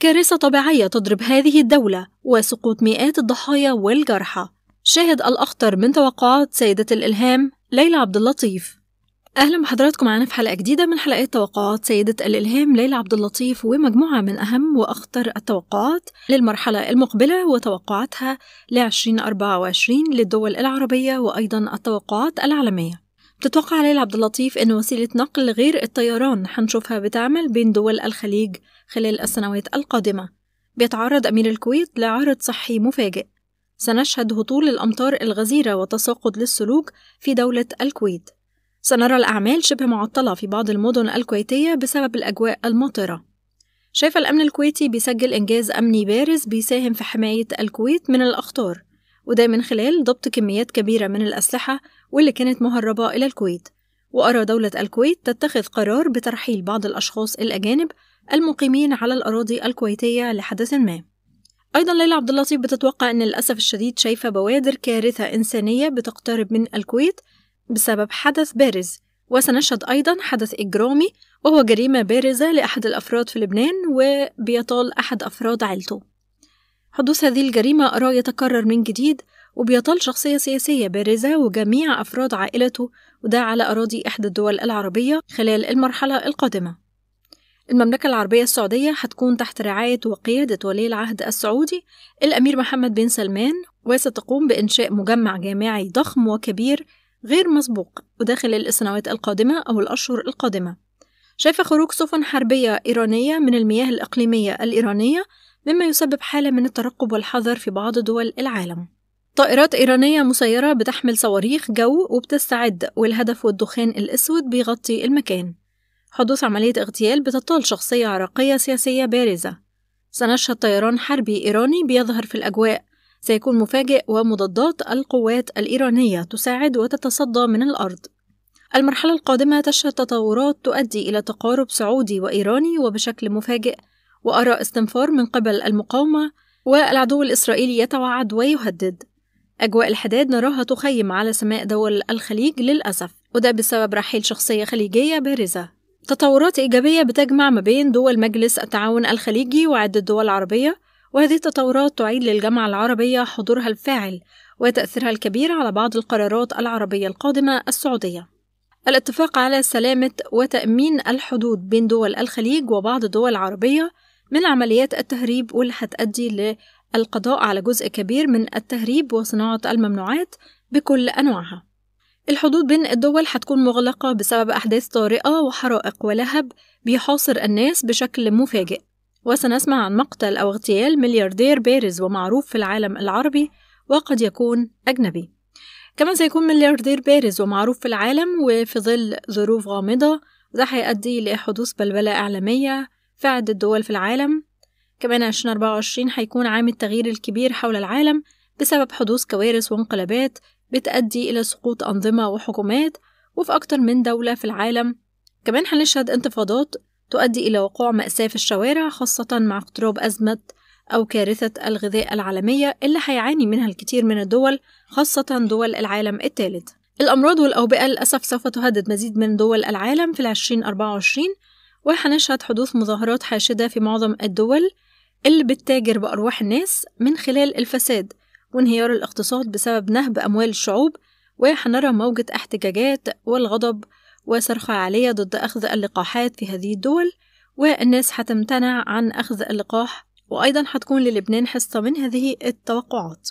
كارثة طبيعية تضرب هذه الدولة وسقوط مئات الضحايا والجرحى شاهد الأخطر من توقعات سيدة الإلهام ليلى عبد اللطيف أهلا بحضراتكم معانا في حلقة جديدة من حلقات توقعات سيدة الإلهام ليلى عبد اللطيف ومجموعة من أهم وأخطر التوقعات للمرحلة المقبلة وتوقعاتها ل 2024 للدول العربية وأيضا التوقعات العالمية بتتوقع ليلى عبد اللطيف إن وسيلة نقل غير الطيران حنشوفها بتعمل بين دول الخليج خلال السنوات القادمة بيتعرض أمير الكويت لعرض صحي مفاجئ سنشهد هطول الأمطار الغزيرة وتساقط للسلوك في دولة الكويت سنرى الأعمال شبه معطلة في بعض المدن الكويتية بسبب الأجواء المطرة شايف الأمن الكويتي بيسجل إنجاز أمني بارز بيساهم في حماية الكويت من الأخطار وده من خلال ضبط كميات كبيرة من الأسلحة واللي كانت مهربة إلى الكويت وأرى دولة الكويت تتخذ قرار بترحيل بعض الأشخاص الأجانب المقيمين على الأراضي الكويتية لحدث ما أيضا ليلى عبد اللطيف بتتوقع أن للأسف الشديد شايفة بوادر كارثة إنسانية بتقترب من الكويت بسبب حدث بارز وسنشهد أيضا حدث إجرامي وهو جريمة بارزة لأحد الأفراد في لبنان وبيطال أحد أفراد عيلته حدوث هذه الجريمة أرى يتكرر من جديد وبيطل شخصية سياسية بارزة وجميع أفراد عائلته وده على أراضي إحدى الدول العربية خلال المرحلة القادمة المملكة العربية السعودية هتكون تحت رعاية وقيادة ولي العهد السعودي الأمير محمد بن سلمان وستقوم بإنشاء مجمع جامعي ضخم وكبير غير مسبوق وداخل السنوات القادمة أو الأشهر القادمة شايفة خروج سفن حربية إيرانية من المياه الإقليمية الإيرانية مما يسبب حالة من الترقب والحذر في بعض دول العالم طائرات إيرانية مسيرة بتحمل صواريخ جو وبتستعد والهدف والدخان الأسود بيغطي المكان حدوث عملية اغتيال بتطال شخصية عراقية سياسية بارزة سنشهد طيران حربي إيراني بيظهر في الأجواء سيكون مفاجئ ومضادات القوات الإيرانية تساعد وتتصدى من الأرض المرحلة القادمة تشهد تطورات تؤدي إلى تقارب سعودي وإيراني وبشكل مفاجئ وأرى استنفار من قبل المقاومة والعدو الإسرائيلي يتوعد ويهدد أجواء الحداد نراها تخيم على سماء دول الخليج للأسف وده بسبب رحيل شخصية خليجية بارزة تطورات إيجابية بتجمع ما بين دول مجلس التعاون الخليجي وعدة دول عربية وهذه التطورات تعيد للجامعة العربية حضورها الفاعل وتأثيرها الكبير على بعض القرارات العربية القادمة السعودية الاتفاق على سلامة وتأمين الحدود بين دول الخليج وبعض الدول العربية من عمليات التهريب واللي هتؤدي القضاء على جزء كبير من التهريب وصناعة الممنوعات بكل أنواعها. الحدود بين الدول هتكون مغلقة بسبب أحداث طارئة وحرائق ولهب بيحاصر الناس بشكل مفاجئ، وسنسمع عن مقتل أو اغتيال ملياردير بارز ومعروف في العالم العربي وقد يكون أجنبي. كمان سيكون ملياردير بارز ومعروف في العالم وفي ظل ظروف غامضة ده هيؤدي لحدوث بلبلة إعلامية في عدة دول في العالم كمان 2024 هيكون عام التغيير الكبير حول العالم بسبب حدوث كوارث وانقلابات بتؤدي إلى سقوط أنظمة وحكومات وفي أكتر من دولة في العالم كمان هنشهد انتفاضات تؤدي إلى وقوع مأساة في الشوارع خاصة مع اقتراب أزمة أو كارثة الغذاء العالمية اللي هيعاني منها الكثير من الدول خاصة دول العالم الثالث الأمراض والأوبئة للأسف سوف تهدد مزيد من دول العالم في 2024 وهنشهد حدوث مظاهرات حاشدة في معظم الدول اللي بتتاجر بأرواح الناس من خلال الفساد وانهيار الاقتصاد بسبب نهب أموال الشعوب وحنرى موجة احتجاجات والغضب وصرخة عالية ضد أخذ اللقاحات في هذه الدول والناس هتمتنع عن أخذ اللقاح وأيضا هتكون للبنان حصة من هذه التوقعات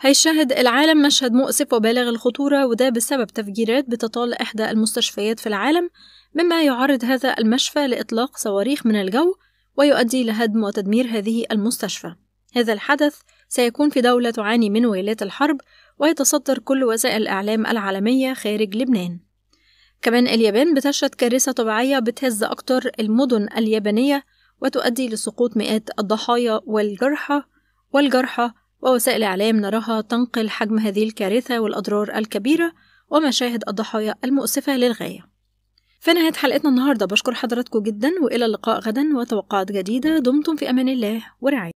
هيشاهد العالم مشهد مؤسف وبالغ الخطورة وده بسبب تفجيرات بتطال إحدى المستشفيات في العالم مما يعرض هذا المشفى لإطلاق صواريخ من الجو ويؤدي لهدم وتدمير هذه المستشفى هذا الحدث سيكون في دولة تعاني من ويلات الحرب ويتصدر كل وسائل الإعلام العالمية خارج لبنان كمان اليابان بتشهد كارثة طبيعية بتهز أكتر المدن اليابانية وتؤدي لسقوط مئات الضحايا والجرحى والجرحى ووسائل الإعلام نراها تنقل حجم هذه الكارثة والأضرار الكبيرة ومشاهد الضحايا المؤسفة للغاية في نهاية حلقتنا النهاردة بشكر حضراتكم جدا وإلى اللقاء غدا وتوقعات جديدة دمتم في أمان الله ورعاية